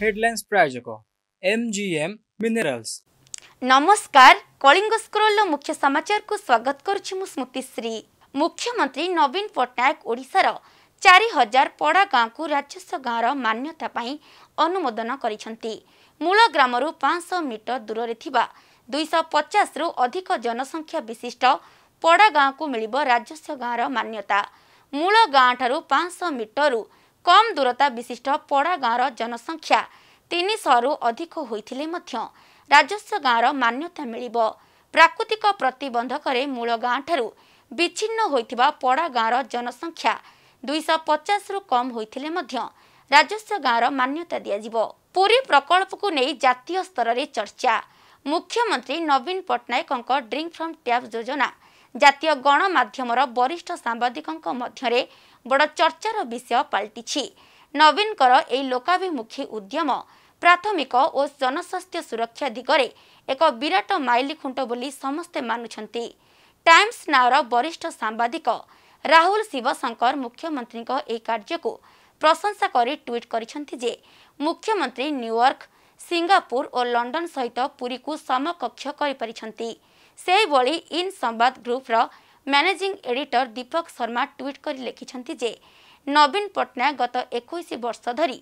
Headlines ପ୍ରାୟୋଜକ MGM minerals ନମସ୍କାର କଳିଙ୍ଗ ସ୍କ୍ରୋଲ୍ର ମୁଖ୍ୟ ସମାଚାରକୁ ସ୍ୱାଗତ କରୁଛି ମୁଁ ସ୍ମୃତିଶ୍ରୀ ମୁଖ୍ୟମନ୍ତ୍ରୀ ନବୀନ ପଟ୍ଟନାୟକ ଓଡ଼ିଶାର ଚାରି ହଜାର ପଡ଼ା ଗାଁକୁ ରାଜସ୍ୱ ଗାଁର ମାନ୍ୟତା ପାଇଁ ଅନୁମୋଦନ କରିଛନ୍ତି ମୂଳ ଗ୍ରାମରୁ ପାଞ୍ଚଶହ ମିଟର ଦୂରରେ ଥିବା ଦୁଇଶହ ପଚାଶରୁ ଅଧିକ ଜନସଂଖ୍ୟା ବିଶିଷ୍ଟ ପଡ଼ା ଗାଁକୁ ମିଳିବ ରାଜସ୍ୱ ଗାଁର ମାନ୍ୟତା ମୂଳ ଗାଁଠାରୁ ପାଞ୍ଚଶହ ମିଟରରୁ କମ୍ ଦୂରତା ବିଶିଷ୍ଟ ପଡ଼ା ଗାଁର ଜନସଂଖ୍ୟା ତିନିଶହରୁ ଅଧିକ ହୋଇଥିଲେ ମଧ୍ୟ ରାଜସ୍ୱ ଗାଁର ମାନ୍ୟତା ମିଳିବ ପ୍ରାକୃତିକ ପ୍ରତିବନ୍ଧକରେ ମୂଳ ଗାଁଠାରୁ ବିଚ୍ଛିନ୍ନ ହୋଇଥିବା ପଡ଼ା ଗାଁର ଜନସଂଖ୍ୟା ଦୁଇଶହ ପଚାଶରୁ କମ୍ ହୋଇଥିଲେ ମଧ୍ୟ ରାଜସ୍ୱ ଗାଁର ମାନ୍ୟତା ଦିଆଯିବ ପୁରୀ ପ୍ରକଳ୍ପକୁ ନେଇ ଜାତୀୟ ସ୍ତରରେ ଚର୍ଚ୍ଚା ମୁଖ୍ୟମନ୍ତ୍ରୀ ନବୀନ ପଟ୍ଟନାୟକଙ୍କ ଡ୍ରିଙ୍କ୍ ଫ୍ରମ୍ ଟ୍ୟାପ୍ ଯୋଜନା ଜାତୀୟ ଗଣମାଧ୍ୟମର ବରିଷ୍ଠ ସାମ୍ବାଦିକଙ୍କ ମଧ୍ୟରେ ବଡ଼ ଚର୍ଚ୍ଚାର ବିଷୟ ପାଲଟିଛି ନବୀନଙ୍କର ଏହି ଲୋକାଭିମୁଖୀ ଉଦ୍ୟମ ପ୍ରାଥମିକ ଓ ଜନସ୍ୱାସ୍ଥ୍ୟ ସୁରକ୍ଷା ଦିଗରେ ଏକ ବିରାଟ ମାଇଲି ଖୁଣ୍ଟ ବୋଲି ସମସ୍ତେ ମାନୁଛନ୍ତି ଟାଇମ୍ସ ନାଓର ବରିଷ୍ଠ ସାମ୍ବାଦିକ ରାହୁଲ ଶିବଶଙ୍କର ମୁଖ୍ୟମନ୍ତ୍ରୀଙ୍କ ଏହି କାର୍ଯ୍ୟକୁ ପ୍ରଶଂସା କରି ଟ୍ୱିଟ୍ କରିଛନ୍ତି ଯେ ମୁଖ୍ୟମନ୍ତ୍ରୀ ନ୍ୟୁୟର୍କ ସିଙ୍ଗାପୁର ଓ ଲଣ୍ଡନ ସହିତ ପୁରୀକୁ ସମକକ୍ଷ କରିପାରିଛନ୍ତି ସେହିଭଳି ଇନ୍ ସମ୍ବାଦ ଗ୍ରୁପ୍ର managing editor Deepak Sharma tweet କରି ଲେଖିଛନ୍ତି ଯେ ନବୀନ ପଟ୍ଟନାୟକ ଗତ ଏକୋଇଶ ବର୍ଷ ଧରି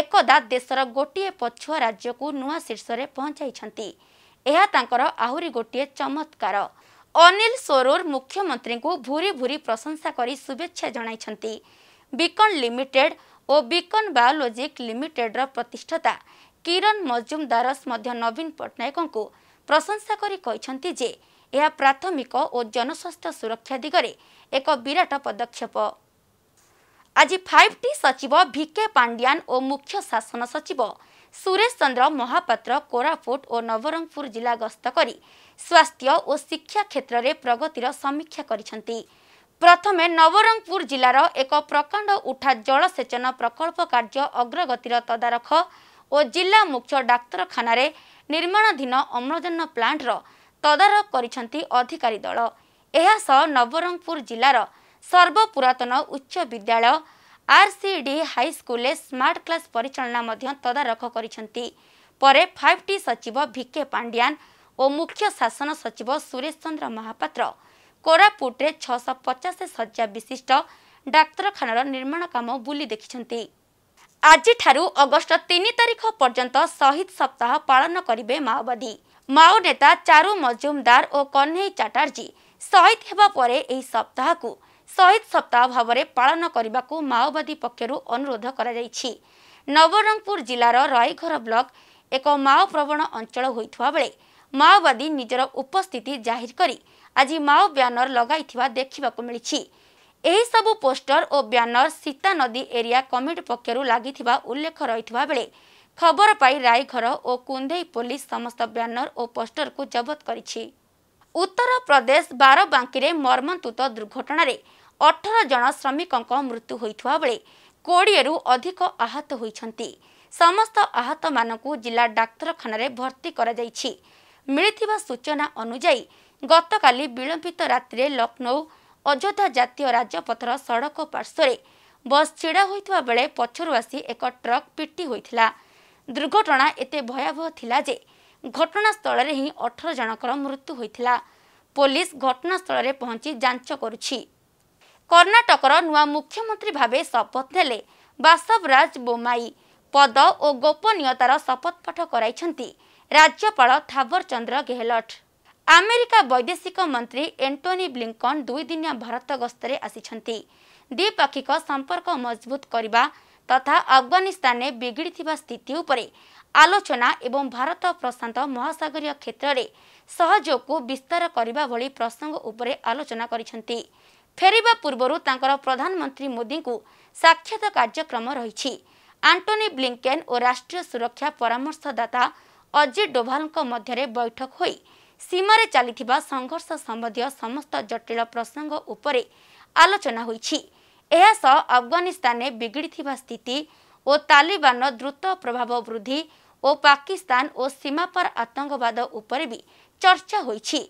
ଏକଦା ଦେଶର ଗୋଟିଏ ପଛୁଆ ରାଜ୍ୟକୁ ନୂଆ ଶୀର୍ଷରେ ପହଞ୍ଚାଇଛନ୍ତି ଏହା ତାଙ୍କର ଆହୁରି ଗୋଟିଏ ଚମତ୍କାର ଅନିଲ ସୋରୁର ମୁଖ୍ୟମନ୍ତ୍ରୀଙ୍କୁ ଭୁରି ଭୁରି ପ୍ରଶଂସା କରି ଶୁଭେଚ୍ଛା ଜଣାଇଛନ୍ତି ବିକନ୍ ଲିମିଟେଡ୍ ଓ ବିକନ୍ ବାୟୋଲୋଜିକ୍ ଲିମିଟେଡ୍ର ପ୍ରତିଷ୍ଠାତା କିରଣ ମଜୁମଦାରସ ମଧ୍ୟ ନବୀନ ପଟ୍ଟନାୟକଙ୍କୁ ପ୍ରଶଂସା କରି କହିଛନ୍ତି ଯେ ଏହା ପ୍ରାଥମିକ ଓ ଜନସ୍ୱାସ୍ଥ୍ୟ ସୁରକ୍ଷା ଦିଗରେ ଏକ ବିରାଟ ପଦକ୍ଷେପ ଆଜି ଫାଇଭ୍ ଟି ସଚିବ ଭିକେ ପାଣ୍ଡିଆନ୍ ଓ ମୁଖ୍ୟ ଶାସନ ସଚିବ ସୁରେଶ ଚନ୍ଦ୍ର ମହାପାତ୍ର କୋରାପୁଟ ଓ ନବରଙ୍ଗପୁର ଜିଲ୍ଲା ଗସ୍ତ କରି ସ୍ୱାସ୍ଥ୍ୟ ଓ ଶିକ୍ଷା କ୍ଷେତ୍ରରେ ପ୍ରଗତିର ସମୀକ୍ଷା କରିଛନ୍ତି ପ୍ରଥମେ ନବରଙ୍ଗପୁର ଜିଲ୍ଲାର ଏକ ପ୍ରକାଣ୍ଡ ଉଠା ଜଳସେଚନ ପ୍ରକଳ୍ପ କାର୍ଯ୍ୟ ଅଗ୍ରଗତିର ତଦାରଖ ଓ ଜିଲ୍ଲା ମୁଖ୍ୟ ଡାକ୍ତରଖାନାରେ ନିର୍ମାଣାଧୀନ ଅମ୍ଳଜାନ ପ୍ଲାଣ୍ଟର ତଦାରଖ କରିଛନ୍ତି ଅଧିକାରୀ ଦଳ ଏହାସହ ନବରଙ୍ଗପୁର ଜିଲ୍ଲାର ସର୍ବପୁରାତନ ଉଚ୍ଚ ବିଦ୍ୟାଳୟ ଆର୍ସିଡି ହାଇସ୍କୁଲରେ ସ୍ମାର୍ଟ କ୍ଲାସ୍ ପରିଚାଳନା ମଧ୍ୟ ତଦାରଖ କରିଛନ୍ତି ପରେ ଫାଇଭ୍ ଟି ସଚିବ ଭିକେ ପାଣ୍ଡିଆନ୍ ଓ ମୁଖ୍ୟ ଶାସନ ସଚିବ ସୁରେଶ ଚନ୍ଦ୍ର ମହାପାତ୍ର କୋରାପୁଟରେ ଛଅଶହ ପଚାଶ ଶଯ୍ୟା ବିଶିଷ୍ଟ ଡାକ୍ତରଖାନାର ନିର୍ମାଣ କାମ ବୁଲି ଦେଖିଛନ୍ତି ଆଜିଠାରୁ ଅଗଷ୍ଟ ତିନି ତାରିଖ ପର୍ଯ୍ୟନ୍ତ ଶହୀଦ ସପ୍ତାହ ପାଳନ କରିବେ ମାଓବାଦୀ ମାଓ ନେତା ଚାରୁ ମଜୁମଦାର ଓ କହ୍ନେଇ ଚାଟାର୍ଜୀ ଶହୀଦ ହେବା ପରେ ଏହି ସପ୍ତାହକୁ ଶହୀଦ ସପ୍ତାହ ଭାବରେ ପାଳନ କରିବାକୁ ମାଓବାଦୀ ପକ୍ଷରୁ ଅନୁରୋଧ କରାଯାଇଛି ନବରଙ୍ଗପୁର ଜିଲ୍ଲାର ରାଇଘର ବ୍ଲକ ଏକ ମାଓପ୍ରବଣ ଅଞ୍ଚଳ ହୋଇଥିବା ବେଳେ ମାଓବାଦୀ ନିଜର ଉପସ୍ଥିତି ଜାହିର କରି ଆଜି ମାଓ ବ୍ୟାନର ଲଗାଇଥିବା ଦେଖିବାକୁ ମିଳିଛି ଏହିସବୁ ପୋଷ୍ଟର ଓ ବ୍ୟାନର ସୀତା ନଦୀ ଏରିଆ କମିଟି ପକ୍ଷରୁ ଲାଗିଥିବା ଉଲ୍ଲେଖ ରହିଥିବା ବେଳେ ଖବର ପାଇ ରାଇଘର ଓ କୁନ୍ଦେଇ ପୋଲିସ ସମସ୍ତ ବ୍ୟାନର ଓ ପୋଷ୍ଟରକୁ ଜବତ କରିଛି ଉତ୍ତରପ୍ରଦେଶ ବାରବାଙ୍କିରେ ମର୍ମନ୍ତୁତ ଦୁର୍ଘଟଣାରେ ଅଠର ଜଣ ଶ୍ରମିକଙ୍କ ମୃତ୍ୟୁ ହୋଇଥିବାବେଳେ କୋଡ଼ିଏରୁ ଅଧିକ ଆହତ ହୋଇଛନ୍ତି ସମସ୍ତ ଆହତମାନଙ୍କୁ ଜିଲ୍ଲା ଡାକ୍ତରଖାନାରେ ଭର୍ତ୍ତି କରାଯାଇଛି ମିଳିଥିବା ସୂଚନା ଅନୁଯାୟୀ ଗତକାଲି ବିଳମ୍ବିତ ରାତିରେ ଲକ୍ଷ୍ନୌ ଅଯୋଧ୍ୟା ଜାତୀୟ ରାଜପଥର ସଡ଼କ ପାର୍ଶ୍ୱରେ ବସ୍ ଛିଡ଼ା ହୋଇଥିବା ବେଳେ ପଛରୁ ଆସି ଏକ ଟ୍ରକ୍ ପିଟି ହୋଇଥିଲା ଦୁର୍ଘଟଣା ଏତେ ଭୟାବହ ଥିଲା ଯେ ଘଟଣାସ୍ଥଳରେ ହିଁ ଅଠର ଜଣଙ୍କର ମୃତ୍ୟୁ ହୋଇଥିଲା ପୋଲିସ ଘଟଣାସ୍ଥଳରେ ପହଞ୍ଚି ଯାଞ୍ଚ କରୁଛି କର୍ଣ୍ଣାଟକର ନୂଆ ମୁଖ୍ୟମନ୍ତ୍ରୀ ଭାବେ ଶପଥ ନେଲେ ବାସବରାଜ ବୋମାଇ ପଦ ଓ ଗୋପନୀୟତାର ଶପଥପାଠ କରାଇଛନ୍ତି ରାଜ୍ୟପାଳ ଥାବରଚନ୍ଦ୍ର ଗେହଲଟ ଆମେରିକା ବୈଦେଶିକ ମନ୍ତ୍ରୀ ଏଣ୍ଟୋନି ବ୍ଲିଙ୍କନ ଦୁଇଦିନିଆ ଭାରତ ଗସ୍ତରେ ଆସିଛନ୍ତି ଦ୍ୱିପାକ୍ଷିକ ସମ୍ପର୍କ ମଜବୁତ କରିବା ତଥା ଆଫଗାନିସ୍ତାନରେ ବିଗିଡ଼ିଥିବା ସ୍ଥିତି ଉପରେ ଆଲୋଚନା ଏବଂ ଭାରତ ପ୍ରଶାନ୍ତ ମହାସାଗରୀୟ କ୍ଷେତ୍ରରେ ସହଯୋଗକୁ ବିସ୍ତାର କରିବା ଭଳି ପ୍ରସଙ୍ଗ ଉପରେ ଆଲୋଚନା କରିଛନ୍ତି ଫେରିବା ପୂର୍ବରୁ ତାଙ୍କର ପ୍ରଧାନମନ୍ତ୍ରୀ ମୋଦିଙ୍କୁ ସାକ୍ଷାତ କାର୍ଯ୍ୟକ୍ରମ ରହିଛି ଆଣ୍ଟୋନି ବ୍ଲିଙ୍କେନ୍ ଓ ରାଷ୍ଟ୍ରୀୟ ସୁରକ୍ଷା ପରାମର୍ଶଦାତା ଅଜିତ ଡୋଭାଲଙ୍କ ମଧ୍ୟରେ ବୈଠକ ହୋଇ ସୀମାରେ ଚାଲିଥିବା ସଂଘର୍ଷ ସମ୍ବନ୍ଧୀୟ ସମସ୍ତ ଜଟିଳ ପ୍ରସଙ୍ଗ ଉପରେ ଆଲୋଚନା ହୋଇଛି ଏହାସହ ଆଫଗାନିସ୍ତାନରେ ବିଗିଡ଼ିଥିବା ସ୍ଥିତି ଓ ତାଲିବାନର ଦ୍ରୁତ ପ୍ରଭାବ ବୃଦ୍ଧି ଓ ପାକିସ୍ତାନ ଓ ସୀମାପାର ଆତଙ୍କବାଦ ଉପରେ ବି ଚର୍ଚ୍ଚା ହୋଇଛି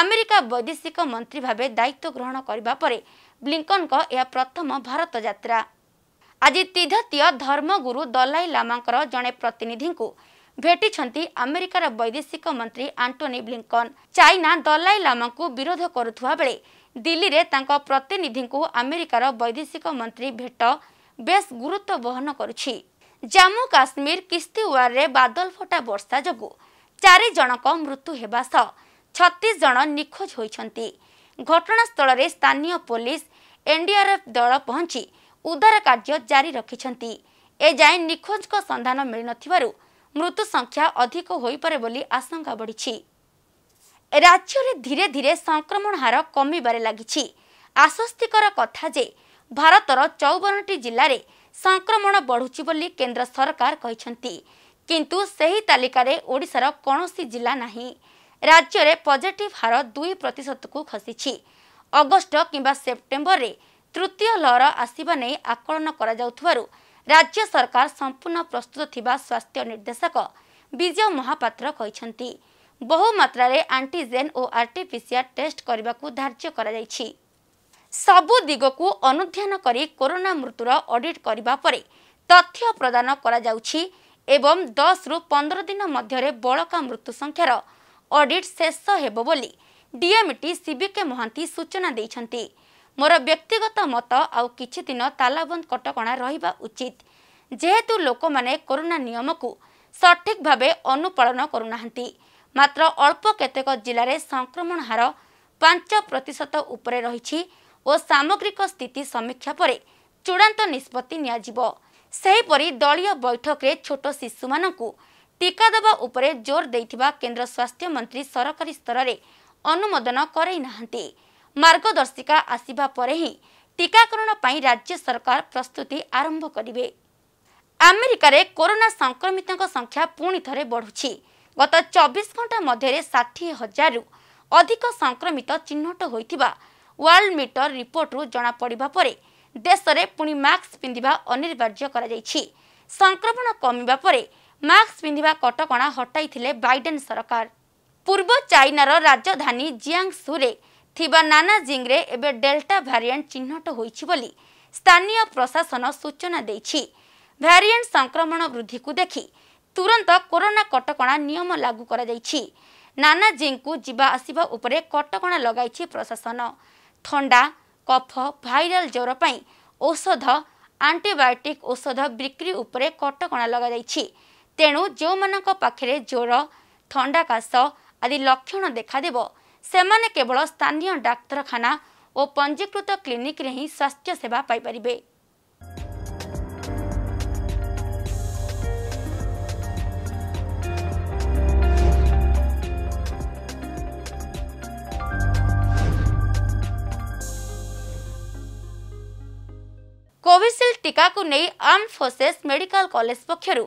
ଆମେରିକା ବୈଦେଶିକ ମନ୍ତ୍ରୀ ଭାବେ ଦାୟିତ୍ୱ ଗ୍ରହଣ କରିବା ପରେ ବ୍ଲିଙ୍କନଙ୍କ ଏହା ପ୍ରଥମ ଭାରତ ଯାତ୍ରା ଆଜି ତିଧତୀୟ ଧର୍ମଗୁରୁ ଦଲାଇ ଲାମାଙ୍କର ଜଣେ ପ୍ରତିନିଧିଙ୍କୁ ଭେଟିଛନ୍ତି ଆମେରିକାର ବୈଦେଶିକ ମନ୍ତ୍ରୀ ଆଣ୍ଟ୍ରୋନି ବ୍ଲିଙ୍କନ୍ ଚାଇନା ଦଲାଇ ଲାମାଙ୍କୁ ବିରୋଧ କରୁଥିବା ବେଳେ ଦିଲ୍ଲୀରେ ତାଙ୍କ ପ୍ରତିନିଧିଙ୍କୁ ଆମେରିକାର ବୈଦେଶିକ ମନ୍ତ୍ରୀ ଭେଟ ବେଶ୍ ଗୁରୁତ୍ୱ ବହନ କରୁଛି ଜାମ୍ମୁ କାଶ୍ମୀର କିସ୍ତିୱାରରେ ବାଦଲ ଫଟା ବର୍ଷା ଯୋଗୁଁ ଚାରି ଜଣଙ୍କ ମୃତ୍ୟୁ ହେବା ସହ ଛତିଶ ଜଣ ନିଖୋଜ ହୋଇଛନ୍ତି ଘଟଣାସ୍ଥଳରେ ସ୍ଥାନୀୟ ପୋଲିସ ଏନ୍ଡିଆର୍ଏଫ୍ ଦଳ ପହଞ୍ଚି ଉଦ୍ଧାର କାର୍ଯ୍ୟ ଜାରି ରଖିଛନ୍ତି ଏଯାଏଁ ନିଖୋଜଙ୍କ ସନ୍ଧାନ ମିଳିନଥିବାରୁ ମୃତ୍ୟୁ ସଂଖ୍ୟା ଅଧିକ ହୋଇପାରେ ବୋଲି ଆଶଙ୍କା ବଢ଼ିଛି ରାଜ୍ୟରେ ଧୀରେ ଧୀରେ ସଂକ୍ରମଣ ହାର କମିବାରେ ଲାଗିଛି ଆଶ୍ୱସ୍ତିକର କଥା ଯେ ଭାରତର ଚଉବନଟି ଜିଲ୍ଲାରେ ସଂକ୍ରମଣ ବଢ଼ୁଛି ବୋଲି କେନ୍ଦ୍ର ସରକାର କହିଛନ୍ତି କିନ୍ତୁ ସେହି ତାଲିକାରେ ଓଡ଼ିଶାର କୌଣସି ଜିଲ୍ଲା ନାହିଁ ରାଜ୍ୟରେ ପଜିଟିଭ୍ ହାର ଦୁଇ ପ୍ରତିଶତକୁ ଖସିଛି ଅଗଷ୍ଟ କିମ୍ବା ସେପ୍ଟେମ୍ବରରେ ତୃତୀୟ ଲହର ଆସିବା ନେଇ ଆକଳନ କରାଯାଉଥିବାରୁ ରାଜ୍ୟ ସରକାର ସମ୍ପୂର୍ଣ୍ଣ ପ୍ରସ୍ତୁତ ଥିବା ସ୍ୱାସ୍ଥ୍ୟ ନିର୍ଦ୍ଦେଶକ ବିଜୟ ମହାପାତ୍ର କହିଛନ୍ତି ବହୁମାତ୍ରାରେ ଆଣ୍ଟିଜେନ୍ ଓ ଆର୍ଟିପିସିଆର୍ ଟେଷ୍ଟ କରିବାକୁ ଧାର୍ଯ୍ୟ କରାଯାଇଛି ସବୁ ଦିଗକୁ ଅନୁଧ୍ୟାନ କରି କରୋନା ମୃତ୍ୟୁର ଅଡିଟ୍ କରିବା ପରେ ତଥ୍ୟ ପ୍ରଦାନ କରାଯାଉଛି ଏବଂ ଦଶରୁ ପନ୍ଦର ଦିନ ମଧ୍ୟରେ ବଳକା ମୃତ୍ୟୁ ସଂଖ୍ୟାର ଅଡିଟ୍ ଶେଷ ହେବ ବୋଲି ଡିଏମ୍ଇଟି ସିବିକେ ମହାନ୍ତି ସୂଚନା ଦେଇଛନ୍ତି ମୋର ବ୍ୟକ୍ତିଗତ ମତ ଆଉ କିଛି ଦିନ ତାଲାବନ୍ଦ କଟକଣା ରହିବା ଉଚିତ ଯେହେତୁ ଲୋକମାନେ କରୋନା ନିୟମକୁ ସଠିକ୍ ଭାବେ ଅନୁପାଳନ କରୁନାହାନ୍ତି ମାତ୍ର ଅଳ୍ପ କେତେକ ଜିଲ୍ଲାରେ ସଂକ୍ରମଣ ହାର ପାଞ୍ଚ ପ୍ରତିଶତ ଉପରେ ରହିଛି ଓ ସାମଗ୍ରିକ ସ୍ଥିତି ସମୀକ୍ଷା ପରେ ଚୂଡ଼ାନ୍ତ ନିଷ୍ପତ୍ତି ନିଆଯିବ ସେହିପରି ଦଳୀୟ ବୈଠକରେ ଛୋଟ ଶିଶୁମାନଙ୍କୁ ଟିକା ଦେବା ଉପରେ ଜୋର୍ ଦେଇଥିବା କେନ୍ଦ୍ର ସ୍ୱାସ୍ଥ୍ୟମନ୍ତ୍ରୀ ସରକାରୀ ସ୍ତରରେ ଅନୁମୋଦନ କରାଇ ନାହାନ୍ତି ମାର୍ଗଦର୍ଶିକା ଆସିବା ପରେ ହିଁ ଟିକାକରଣ ପାଇଁ ରାଜ୍ୟ ସରକାର ପ୍ରସ୍ତୁତି ଆରମ୍ଭ କରିବେ ଆମେରିକାରେ କରୋନା ସଂକ୍ରମିତଙ୍କ ସଂଖ୍ୟା ପୁଣି ଥରେ ବଢ଼ୁଛି ଗତ ଚବିଶ ଘଣ୍ଟା ମଧ୍ୟରେ ଷାଠିଏ ହଜାରରୁ ଅଧିକ ସଂକ୍ରମିତ ଚିହ୍ନଟ ହୋଇଥିବା ୱାର୍ଲଡ ମିଟର ରିପୋର୍ଟରୁ ଜଣାପଡ଼ିବା ପରେ ଦେଶରେ ପୁଣି ମାସ୍କ ପିନ୍ଧିବା ଅନିବାର୍ଯ୍ୟ କରାଯାଇଛି ସଂକ୍ରମଣ କମିବା ପରେ ମାସ୍କ ପିନ୍ଧିବା କଟକଣା ହଟାଇଥିଲେ ବାଇଡେନ୍ ସରକାର ପୂର୍ବ ଚାଇନାର ରାଜଧାନୀ ଜିଆଙ୍ଗ ସୁରେ ଥିବା ନାନା ଜିଙ୍ଗରେ ଏବେ ଡେଲ୍ଟା ଭାରିଏଣ୍ଟ ଚିହ୍ନଟ ହୋଇଛି ବୋଲି ସ୍ଥାନୀୟ ପ୍ରଶାସନ ସୂଚନା ଦେଇଛି ଭାରିଏଣ୍ଟ ସଂକ୍ରମଣ ବୃଦ୍ଧିକୁ ଦେଖି ତୁରନ୍ତ କରୋନା କଟକଣା ନିୟମ ଲାଗୁ କରାଯାଇଛି ନାନା ଜିଙ୍ଗକୁ ଯିବା ଆସିବା ଉପରେ କଟକଣା ଲଗାଇଛି ପ୍ରଶାସନ ଥଣ୍ଡା କଫ ଭାଇରାଲ ଜ୍ୱର ପାଇଁ ଔଷଧ ଆଣ୍ଟିବାୟୋଟିକ୍ ଔଷଧ ବିକ୍ରି ଉପରେ କଟକଣା ଲଗାଯାଇଛି ତେଣୁ ଯେଉଁମାନଙ୍କ ପାଖରେ ଜ୍ୱର ଥଣ୍ଡା ଆଦି ଲକ୍ଷଣ ଦେଖାଦେବ ସେମାନେ କେବଳ ସ୍ଥାନୀୟ ଡାକ୍ତରଖାନା ଓ ପଞ୍ଜୀକୃତ କ୍ଲିନିକରେ ହିଁ ସ୍ୱାସ୍ଥ୍ୟ ସେବା ପାଇପାରିବେ କୋଭିସିଲ୍ଡ ଟିକାକୁ ନେଇ ଆର୍ମଡ୍ ଫୋର୍ସେସ୍ ମେଡିକାଲ କଲେଜ ପକ୍ଷରୁ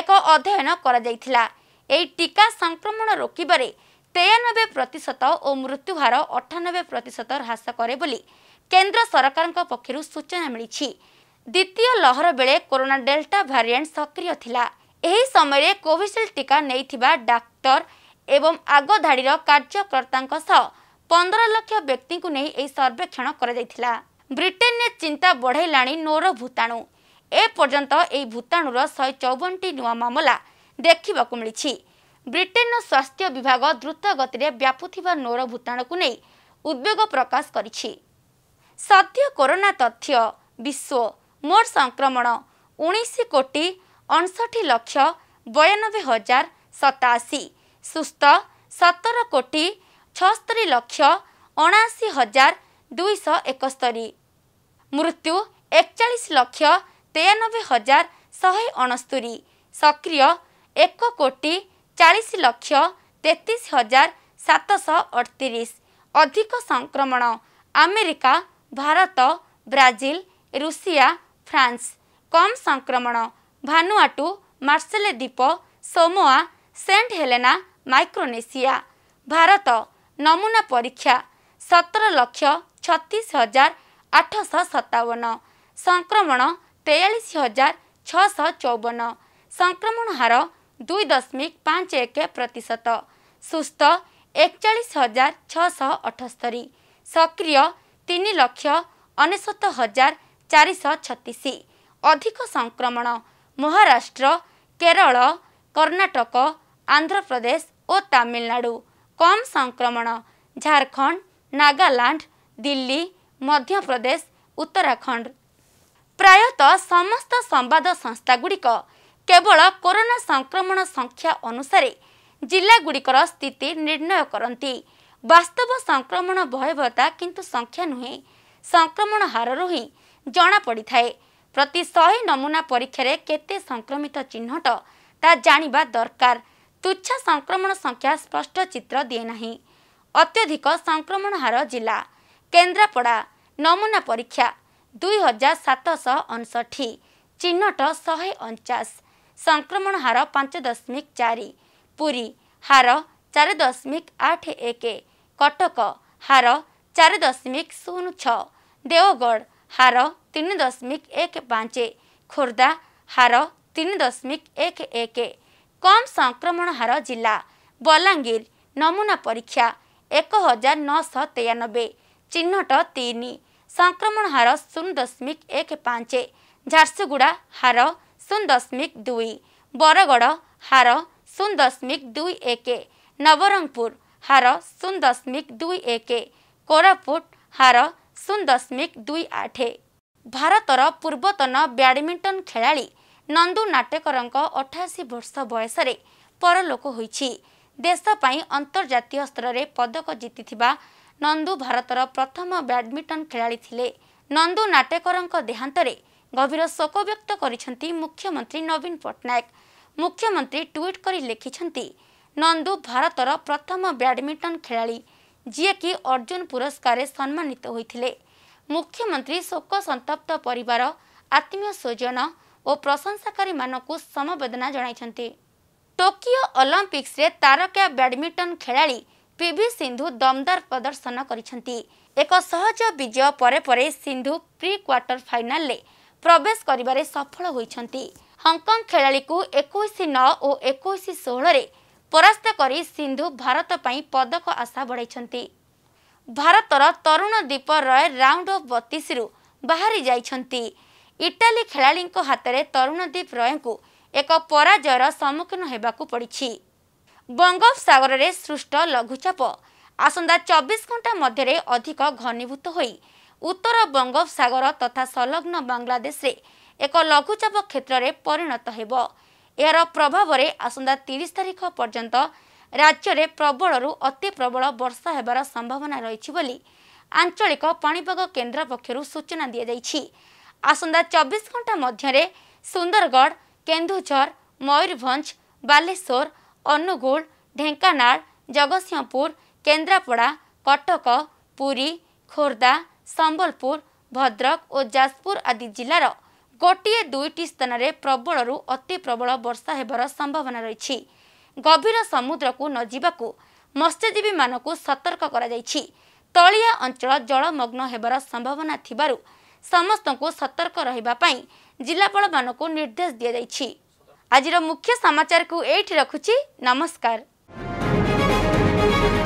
ଏକ ଅଧ୍ୟୟନ କରାଯାଇଥିଲା ଏହି ଟିକା ସଂକ୍ରମଣ ରୋକିବାରେ ତେୟାନବେ ପ୍ରତିଶତ ଓ ମୃତ୍ୟୁହାର ଅଠାନବେ ପ୍ରତିଶତ ହ୍ରାସ କରେ ବୋଲି କେନ୍ଦ୍ର ସରକାରଙ୍କ ପକ୍ଷରୁ ସୂଚନା ମିଳିଛି ଦ୍ୱିତୀୟ ଲହର ବେଳେ କରୋନା ଡେଲ୍ଟା ଭାରିଏଣ୍ଟ ସକ୍ରିୟ ଥିଲା ଏହି ସମୟରେ କୋଭିସିଲ୍ଡ ଟିକା ନେଇଥିବା ଡାକ୍ତର ଏବଂ ଆଗଧାଡ଼ିର କାର୍ଯ୍ୟକର୍ତ୍ତାଙ୍କ ସହ ପନ୍ଦର ଲକ୍ଷ ବ୍ୟକ୍ତିଙ୍କୁ ନେଇ ଏହି ସର୍ବେକ୍ଷଣ କରାଯାଇଥିଲା ବ୍ରିଟେନରେ ଚିନ୍ତା ବଢ଼ାଇଲାଣି ନୋର ଭୂତାଣୁ ଏପର୍ଯ୍ୟନ୍ତ ଏହି ଭୂତାଣୁର ଶହେ ଚଉବନଟି ନୂଆ ମାମଲା ଦେଖିବାକୁ ମିଳିଛି ବ୍ରିଟେନ୍ର ସ୍ୱାସ୍ଥ୍ୟ ବିଭାଗ ଦ୍ରୁତଗତିରେ ବ୍ୟାପୁଥିବା ନୋର ଭୂତାଣୁକୁ ନେଇ ଉଦ୍ବେଗ ପ୍ରକାଶ କରିଛି ସଦ୍ୟ କରୋନା ତଥ୍ୟ ବିଶ୍ୱ ମୋଟ ସଂକ୍ରମଣ ଉଣେଇଶ କୋଟି ଅଣଷଠି ଲକ୍ଷ ବୟାନବେ ହଜାର ସତାଅଶୀ ସୁସ୍ଥ ସତର କୋଟି ଛଅସ୍ତରୀ ଲକ୍ଷ ଅଣାଅଶୀ ହଜାର ଦୁଇଶହ ଏକସ୍ତରୀ ମୃତ୍ୟୁ ଏକଚାଳିଶ ଲକ୍ଷ ତେୟାନବେ ହଜାର ଶହେ ଅଣସ୍ତରୀ ସକ୍ରିୟ ଏକ କୋଟି ଚାଳିଶ ଲକ୍ଷ ତେତିଶ ହଜାର ସାତଶହ ଅଠତିରିଶ ଅଧିକ ସଂକ୍ରମଣ America Bharat Brazil Russia France କମ୍ ସଂକ୍ରମଣ ଭାନୁଆଟୁ ମାର୍ସେଲେ ଦ୍ୱୀପ Samoa Saint Helena Micronesia Bharat ନମୁନା ପରୀକ୍ଷା ସତର ଲକ୍ଷ ଛତିଶ ହଜାର ଆଠଶହ ସତାବନ ସଂକ୍ରମଣ ତେୟାଳିଶ ହଜାର ଛଅଶହ ଚଉବନ ସଂକ୍ରମଣ ହାର ଦୁଇ ଦଶମିକ ପାଞ୍ଚ ଏକ ପ୍ରତିଶତ ସୁସ୍ଥ ଏକଚାଳିଶ ହଜାର ଛଅଶହ ଅଠସ୍ତରୀ ସକ୍ରିୟ ତିନି ଲକ୍ଷ ଅନେଶତ ହଜାର ଚାରିଶହ ଛତିଶ ଅଧିକ ସଂକ୍ରମଣ ମହାରାଷ୍ଟ୍ର କେରଳ କର୍ଣ୍ଣାଟକ ଆନ୍ଧ୍ରପ୍ରଦେଶ ଓ ତାମିଲନାଡ଼ୁ କମ୍ ସଂକ୍ରମଣ ଝାଡ଼ଖଣ୍ଡ ନାଗାଲାଣ୍ଡ ଦିଲ୍ଲୀ ମଧ୍ୟପ୍ରଦେଶ ଉତ୍ତରାଖଣ୍ଡ ପ୍ରାୟତଃ ସମସ୍ତ ସମ୍ବାଦ ସଂସ୍ଥାଗୁଡ଼ିକ କେବଳ କରୋନା ସଂକ୍ରମଣ ସଂଖ୍ୟା ଅନୁସାରେ ଜିଲ୍ଲାଗୁଡ଼ିକର ସ୍ଥିତି ନିର୍ଣ୍ଣୟ କରନ୍ତି ବାସ୍ତବ ସଂକ୍ରମଣ ଭୟବତା କିନ୍ତୁ ସଂଖ୍ୟା ନୁହେଁ ସଂକ୍ରମଣ ହାରରୁ ହିଁ ଜଣାପଡ଼ିଥାଏ ପ୍ରତି ଶହେ ନମୁନା ପରୀକ୍ଷାରେ କେତେ ସଂକ୍ରମିତ ଚିହ୍ନଟ ତାହା ଜାଣିବା ଦରକାର ତୁଚ୍ଛ ସଂକ୍ରମଣ ସଂଖ୍ୟା ସ୍ପଷ୍ଟ ଚିତ୍ର ଦିଏ ନାହିଁ ଅତ୍ୟଧିକ ସଂକ୍ରମଣ ହାର ଜିଲ୍ଲା କେନ୍ଦ୍ରାପଡ଼ା ନମୁନା ପରୀକ୍ଷା ଦୁଇ ହଜାର ସାତଶହ ଅଣଷଠି ଚିହ୍ନଟ ଶହେ ଅଣଚାଶ ସଂକ୍ରମଣ ହାର ପାଞ୍ଚ ଦଶମିକ ଚାରି ପୁରୀ ହାର ଚାରି ଦଶମିକ ଆଠ ଏକ କଟକ ହାର ଚାରି ଦଶମିକ ଶୂନ ଛଅ ଦେଓଗଡ଼ ହାର ତିନି ଦଶମିକ ଏକ ପାଞ୍ଚ ଖୋର୍ଦ୍ଧା ହାର ତିନି ଦଶମିକ ଏକ ଏକ କମ୍ ସଂକ୍ରମଣ ହାର ଜିଲ୍ଲା ବଲାଙ୍ଗୀର ନମୁନା ପରୀକ୍ଷା ଏକ ହଜାର ନଅଶହ ତେୟାନବେ ଚିହ୍ନଟ ତିନି ସଂକ୍ରମଣ ହାର ଶୂନ ଦଶମିକ ଏକ ପାଞ୍ଚ ଝାରସୁଗୁଡ଼ା ହାର ଶୂନ ଦଶମିକ ଦୁଇ ବରଗଡ଼ ହାର ଶୂନ ଦଶମିକ ଦୁଇ ଏକ ନବରଙ୍ଗପୁର ହାର ଶୂନ ଦଶମିକ ଦୁଇ ଏକ କୋରାପୁଟ ହାର ଶୂନ ଦଶମିକ ଦୁଇ ଆଠ ଭାରତର ପୂର୍ବତନ ବ୍ୟାଡ଼ମିଣ୍ଟନ ଖେଳାଳି ନନ୍ଦୁ ନାଟେକରଙ୍କ ଅଠାଅଶୀ ବର୍ଷ ବୟସରେ ପରଲୋକ ହୋଇଛି ଦେଶ ପାଇଁ ଅନ୍ତର୍ଜାତୀୟ ସ୍ତରରେ ପଦକ ଜିତିଥିବା ନନ୍ଦୁ ଭାରତର ପ୍ରଥମ ବ୍ୟାଡ଼ମିଣ୍ଟନ ଖେଳାଳି ଥିଲେ ନନ୍ଦୁ ନାଟେକରଙ୍କ ଦେହାନ୍ତରେ ଗଭୀର ଶୋକ ବ୍ୟକ୍ତ କରିଛନ୍ତି ମୁଖ୍ୟମନ୍ତ୍ରୀ ନବୀନ ପଟ୍ଟନାୟକ ମୁଖ୍ୟମନ୍ତ୍ରୀ ଟ୍ୱିଟ୍ କରି ଲେଖିଛନ୍ତି ନନ୍ଦୁ ଭାରତର ପ୍ରଥମ ବ୍ୟାଡମିଣ୍ଟନ ଖେଳାଳି ଯିଏକି ଅର୍ଜୁନ ପୁରସ୍କାରରେ ସମ୍ମାନିତ ହୋଇଥିଲେ ମୁଖ୍ୟମନ୍ତ୍ରୀ ଶୋକ ସନ୍ତପ୍ତ ପରିବାର ଆତ୍ମୀୟ ସ୍ୱଜନ ଓ ପ୍ରଶଂସାକାରୀମାନଙ୍କୁ ସମବେଦନା ଜଣାଇଛନ୍ତି ଟୋକିଓ ଅଲମ୍ପିକ୍ସରେ ତାରକା ବ୍ୟାଡମିଣ୍ଟନ ଖେଳାଳି ପି ଭି ସିନ୍ଧୁ ଦମଦାର ପ୍ରଦର୍ଶନ କରିଛନ୍ତି ଏକ ସହଜ ବିଜୟ ପରେ ପରେ ସିନ୍ଧୁ ପ୍ରି କ୍ୱାର୍ଟର ଫାଇନାଲରେ ପ୍ରବେଶ କରିବାରେ ସଫଳ ହୋଇଛନ୍ତି ହଂକଂ ଖେଳାଳିକୁ ଏକୋଇଶ ନଅ ଓ ଏକୋଇଶ ଷୋହଳରେ ପରାସ୍ତ କରି ସିନ୍ଧୁ ଭାରତ ପାଇଁ ପଦକ ଆଶା ବଢ଼ାଇଛନ୍ତି ଭାରତର Tarundeep Rai round of ବତିଶରୁ ବାହାରି ଯାଇଛନ୍ତି ଇଟାଲୀ ଖେଳାଳିଙ୍କ ହାତରେ ତରୁଣଦୀପ ରୟଙ୍କୁ ଏକ ପରାଜୟର ସମ୍ମୁଖୀନ ହେବାକୁ ପଡ଼ିଛି ବଙ୍ଗୋପସାଗରରେ ସୃଷ୍ଟ ଲଘୁଚାପ ଆସନ୍ତା ଚବିଶ ଘଣ୍ଟା ମଧ୍ୟରେ ଅଧିକ ଘନୀଭୂତ ହୋଇ ଉତ୍ତର ବଙ୍ଗୋପସାଗର ତଥା ସଂଲଗ୍ନ ବାଂଲାଦେଶରେ ଏକ ଲଘୁଚାପ କ୍ଷେତ୍ରରେ ପରିଣତ ହେବ ଏହାର ପ୍ରଭାବରେ ଆସନ୍ତା ତିରିଶ ତାରିଖ ପର୍ଯ୍ୟନ୍ତ ରାଜ୍ୟରେ ପ୍ରବଳରୁ ଅତି ପ୍ରବଳ ବର୍ଷା ହେବାର ସମ୍ଭାବନା ରହିଛି ବୋଲି ଆଞ୍ଚଳିକ ପାଣିପାଗ କେନ୍ଦ୍ର ପକ୍ଷରୁ ସୂଚନା ଦିଆଯାଇଛି ଆସନ୍ତା ଚବିଶ ଘଣ୍ଟା ମଧ୍ୟରେ ସୁନ୍ଦରଗଡ଼ କେନ୍ଦୁଝର ମୟୂରଭଞ୍ଜ ବାଲେଶ୍ୱର ଅନୁଗୁଳ ଢେଙ୍କାନାଳ ଜଗତସିଂହପୁର କେନ୍ଦ୍ରାପଡ଼ା କଟକ ପୁରୀ ଖୋର୍ଦ୍ଧା ସମ୍ବଲପୁର ଭଦ୍ରକ ଓ ଯାଜପୁର ଆଦି ଜିଲ୍ଲାର ଗୋଟିଏ ଦୁଇଟି ସ୍ଥାନରେ ପ୍ରବଳରୁ ଅତି ପ୍ରବଳ ବର୍ଷା ହେବାର ସମ୍ଭାବନା ରହିଛି ଗଭୀର ସମୁଦ୍ରକୁ ନ ଯିବାକୁ ମତ୍ସ୍ୟଜୀବୀମାନଙ୍କୁ ସତର୍କ କରାଯାଇଛି ତଳିଆ ଅଞ୍ଚଳ ଜଳମଗ୍ନ ହେବାର ସମ୍ଭାବନା ଥିବାରୁ ସମସ୍ତଙ୍କୁ ସତର୍କ ରହିବା ପାଇଁ ଜିଲ୍ଲାପାଳମାନଙ୍କୁ ନିର୍ଦ୍ଦେଶ ଦିଆଯାଇଛି ଆଜିର ମୁଖ୍ୟ ସମାଚାରକୁ ଏଇଠି ରଖୁଛି ନମସ୍କାର Thank you.